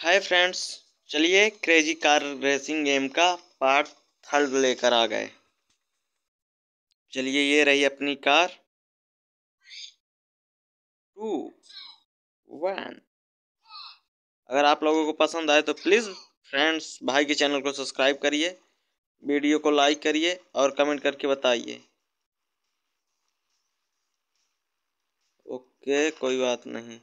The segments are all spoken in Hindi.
हाय फ्रेंड्स चलिए क्रेजी कार रेसिंग गेम का पार्ट थर्ड लेकर आ गए चलिए ये रही अपनी कार टू वन अगर आप लोगों को पसंद आए तो प्लीज़ फ्रेंड्स भाई के चैनल को सब्सक्राइब करिए वीडियो को लाइक करिए और कमेंट करके बताइए ओके कोई बात नहीं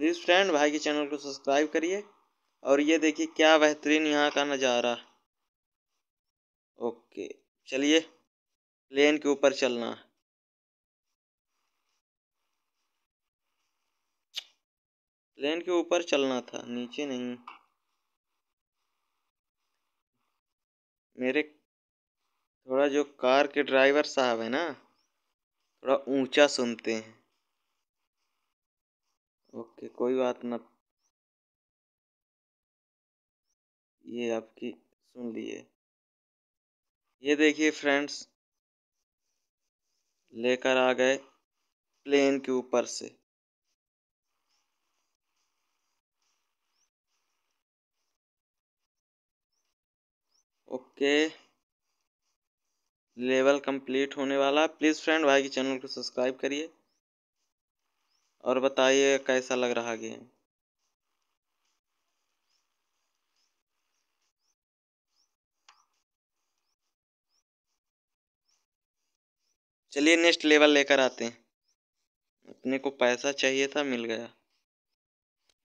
प्लीज़ फ्रेंड भाई के चैनल को सब्सक्राइब करिए और ये देखिए क्या बेहतरीन यहाँ का नज़ारा ओके चलिए प्लेन के ऊपर चलना प्लेन के ऊपर चलना था नीचे नहीं मेरे थोड़ा जो कार के ड्राइवर साहब है ना थोड़ा ऊंचा सुनते हैं ओके कोई बात ना ये आपकी सुन लिए ये देखिए फ्रेंड्स लेकर आ गए प्लेन के ऊपर से ओके लेवल कंप्लीट होने वाला प्लीज़ फ्रेंड भाई के चैनल को सब्सक्राइब करिए और बताइए कैसा लग रहा गेम चलिए नेक्स्ट लेवल लेकर आते हैं अपने को पैसा चाहिए था मिल गया